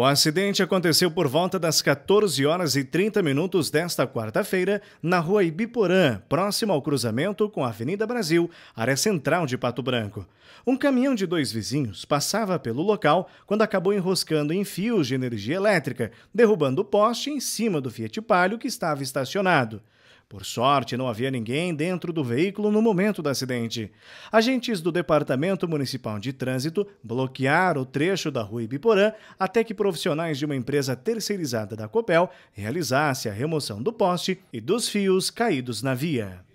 O acidente aconteceu por volta das 14 horas e 30 minutos desta quarta-feira, na rua Ibiporã, próximo ao cruzamento com a Avenida Brasil, área central de Pato Branco. Um caminhão de dois vizinhos passava pelo local quando acabou enroscando em fios de energia elétrica, derrubando o poste em cima do Fiat Palio que estava estacionado. Por sorte, não havia ninguém dentro do veículo no momento do acidente. Agentes do Departamento Municipal de Trânsito bloquearam o trecho da rua Ibiporã até que profissionais de uma empresa terceirizada da Copel realizassem a remoção do poste e dos fios caídos na via.